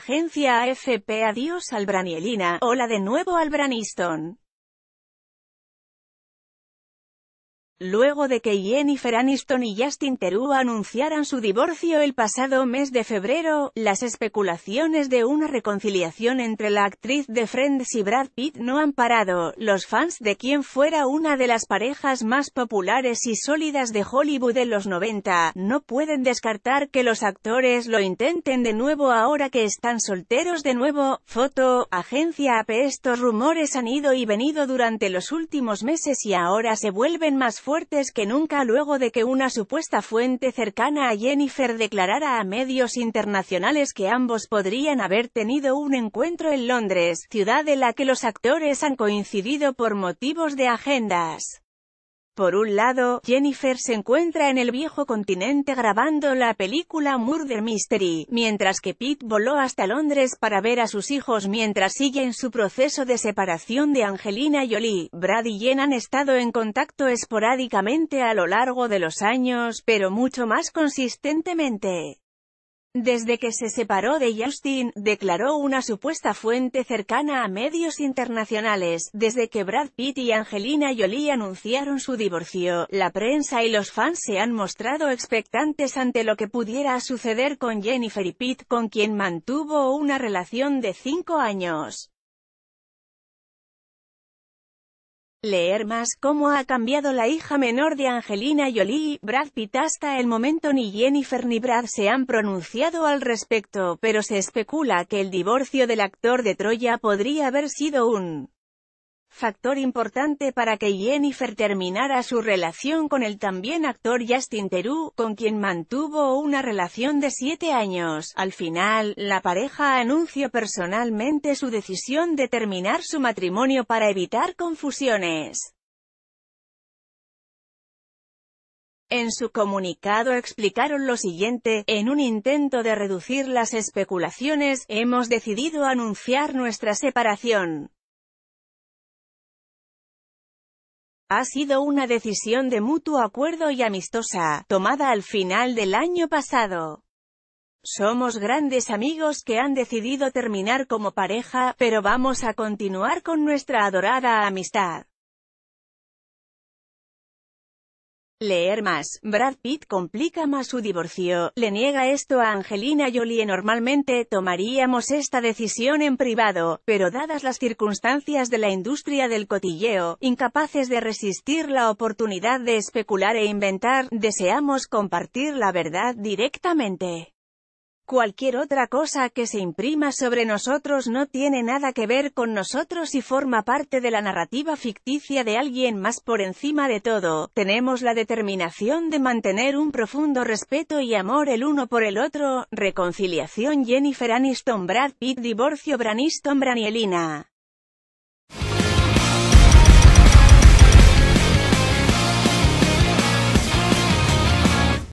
agencia AFP Adiós Albranielina, hola de nuevo al Albraniston. Luego de que Jennifer Aniston y Justin Theroux anunciaran su divorcio el pasado mes de febrero, las especulaciones de una reconciliación entre la actriz de Friends y Brad Pitt no han parado. Los fans de quien fuera una de las parejas más populares y sólidas de Hollywood en los 90, no pueden descartar que los actores lo intenten de nuevo ahora que están solteros de nuevo. Foto, agencia AP Estos rumores han ido y venido durante los últimos meses y ahora se vuelven más fuertes fuertes que nunca luego de que una supuesta fuente cercana a Jennifer declarara a medios internacionales que ambos podrían haber tenido un encuentro en Londres, ciudad en la que los actores han coincidido por motivos de agendas. Por un lado, Jennifer se encuentra en el viejo continente grabando la película Murder Mystery, mientras que Pete voló hasta Londres para ver a sus hijos mientras sigue en su proceso de separación de Angelina Jolie. Brad y Jen han estado en contacto esporádicamente a lo largo de los años, pero mucho más consistentemente. Desde que se separó de Justin, declaró una supuesta fuente cercana a medios internacionales, desde que Brad Pitt y Angelina Jolie anunciaron su divorcio, la prensa y los fans se han mostrado expectantes ante lo que pudiera suceder con Jennifer y Pitt, con quien mantuvo una relación de cinco años. Leer más cómo ha cambiado la hija menor de Angelina Jolie, Brad Pitt hasta el momento ni Jennifer ni Brad se han pronunciado al respecto, pero se especula que el divorcio del actor de Troya podría haber sido un factor importante para que Jennifer terminara su relación con el también actor Justin Theroux, con quien mantuvo una relación de siete años. Al final, la pareja anunció personalmente su decisión de terminar su matrimonio para evitar confusiones. En su comunicado explicaron lo siguiente, en un intento de reducir las especulaciones, hemos decidido anunciar nuestra separación. Ha sido una decisión de mutuo acuerdo y amistosa, tomada al final del año pasado. Somos grandes amigos que han decidido terminar como pareja, pero vamos a continuar con nuestra adorada amistad. Leer más. Brad Pitt complica más su divorcio. Le niega esto a Angelina Jolie. Normalmente tomaríamos esta decisión en privado, pero dadas las circunstancias de la industria del cotilleo, incapaces de resistir la oportunidad de especular e inventar, deseamos compartir la verdad directamente. Cualquier otra cosa que se imprima sobre nosotros no tiene nada que ver con nosotros y forma parte de la narrativa ficticia de alguien más por encima de todo. Tenemos la determinación de mantener un profundo respeto y amor el uno por el otro, reconciliación Jennifer Aniston Brad Pitt divorcio Braniston Branielina.